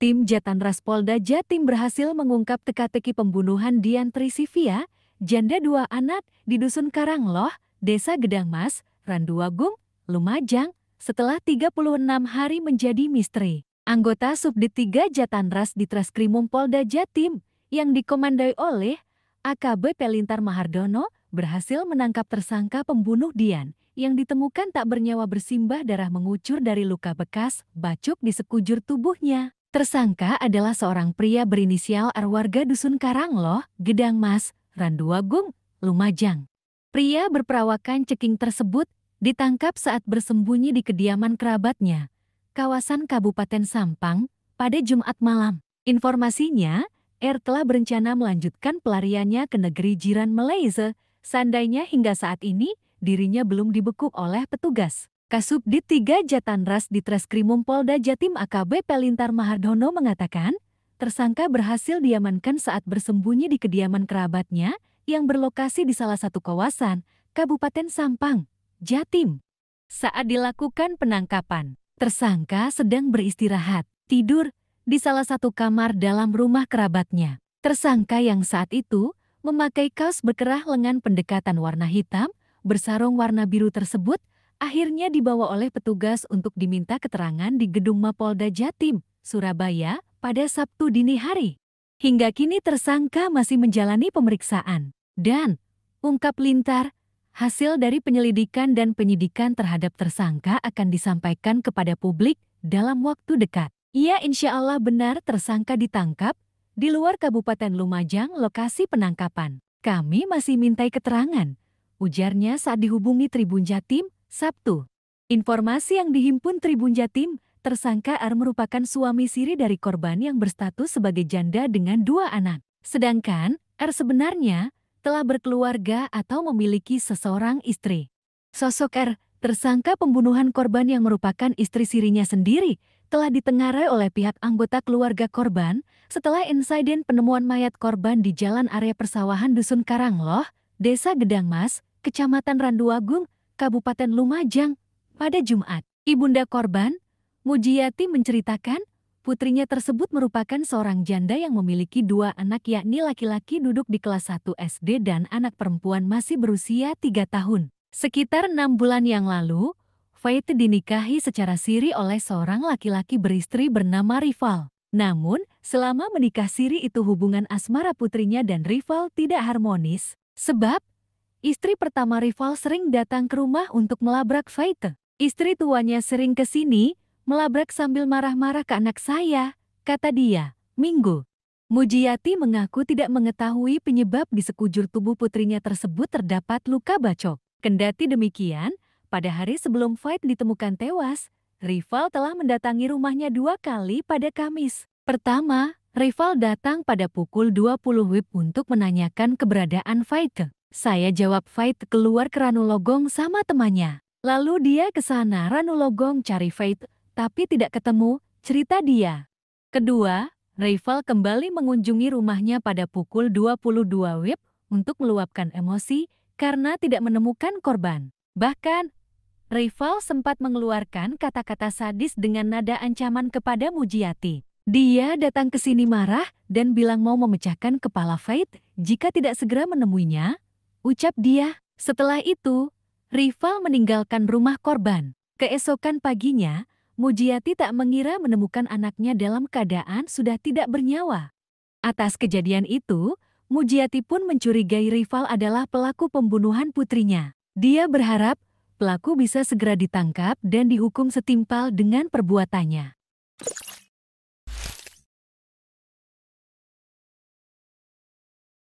Tim Jatanras Polda Jatim berhasil mengungkap teka-teki pembunuhan Dian Trisivia, janda dua anak di Dusun Karangloh, Desa Gedangmas, Randuagung, Lumajang, setelah 36 hari menjadi misteri. Anggota Subdit 3 Ras di Traskrimum Polda Jatim yang dikomandoi oleh AKB Pelintar Mahardono berhasil menangkap tersangka pembunuh Dian yang ditemukan tak bernyawa bersimbah darah mengucur dari luka bekas bacok di sekujur tubuhnya. Tersangka adalah seorang pria berinisial R warga Dusun Karangloh, Gedang Mas, Randuagung, Lumajang. Pria berperawakan ceking tersebut ditangkap saat bersembunyi di kediaman kerabatnya, kawasan Kabupaten Sampang, pada Jumat malam. Informasinya, R telah berencana melanjutkan pelariannya ke negeri jiran Malaysia, seandainya hingga saat ini dirinya belum dibekuk oleh petugas. Kasubdit 3 Jatanras di Treskrimum Polda Jatim AKBP Pelintar Mahardono mengatakan, tersangka berhasil diamankan saat bersembunyi di kediaman kerabatnya yang berlokasi di salah satu kawasan, Kabupaten Sampang, Jatim. Saat dilakukan penangkapan, tersangka sedang beristirahat, tidur, di salah satu kamar dalam rumah kerabatnya. Tersangka yang saat itu memakai kaos berkerah lengan pendekatan warna hitam, bersarung warna biru tersebut akhirnya dibawa oleh petugas untuk diminta keterangan di gedung Mapolda Jatim, Surabaya, pada Sabtu dini hari. Hingga kini tersangka masih menjalani pemeriksaan. Dan, ungkap Lintar, hasil dari penyelidikan dan penyidikan terhadap tersangka akan disampaikan kepada publik dalam waktu dekat. Ia insya Allah benar tersangka ditangkap di luar Kabupaten Lumajang lokasi penangkapan. Kami masih mintai keterangan, ujarnya saat dihubungi Tribun Jatim, Sabtu. Informasi yang dihimpun Tribun Jatim, tersangka R merupakan suami siri dari korban yang berstatus sebagai janda dengan dua anak. Sedangkan R sebenarnya telah berkeluarga atau memiliki seseorang istri. Sosok R, tersangka pembunuhan korban yang merupakan istri sirinya sendiri, telah ditengarai oleh pihak anggota keluarga korban setelah insiden penemuan mayat korban di jalan area persawahan Dusun Karangloh, Desa Gedangmas, Kecamatan Randuagung, Kabupaten Lumajang, pada Jumat. Ibunda korban, Mujiyati, menceritakan, putrinya tersebut merupakan seorang janda yang memiliki dua anak yakni laki-laki duduk di kelas 1 SD dan anak perempuan masih berusia 3 tahun. Sekitar enam bulan yang lalu, Faith dinikahi secara siri oleh seorang laki-laki beristri bernama Rival. Namun, selama menikah siri itu hubungan asmara putrinya dan Rival tidak harmonis, sebab Istri pertama rival sering datang ke rumah untuk melabrak Faite. Istri tuanya sering ke sini, melabrak sambil marah-marah ke anak saya, kata dia, Minggu. Mujiyati mengaku tidak mengetahui penyebab di sekujur tubuh putrinya tersebut terdapat luka bacok. Kendati demikian, pada hari sebelum Fight ditemukan tewas, Rival telah mendatangi rumahnya dua kali pada Kamis. Pertama, Rival datang pada pukul 20 WIB untuk menanyakan keberadaan Faite. Saya jawab Fait keluar ke Ranu sama temannya. Lalu dia ke sana Ranu cari Fait, tapi tidak ketemu, cerita dia. Kedua, Rival kembali mengunjungi rumahnya pada pukul 22 WIB untuk meluapkan emosi karena tidak menemukan korban. Bahkan, Rival sempat mengeluarkan kata-kata sadis dengan nada ancaman kepada Mujiati. Dia datang ke sini marah dan bilang mau memecahkan kepala Faith jika tidak segera menemuinya, ucap dia. Setelah itu, rival meninggalkan rumah korban. Keesokan paginya, Mujiati tak mengira menemukan anaknya dalam keadaan sudah tidak bernyawa. Atas kejadian itu, Mujiati pun mencurigai rival adalah pelaku pembunuhan putrinya. Dia berharap pelaku bisa segera ditangkap dan dihukum setimpal dengan perbuatannya.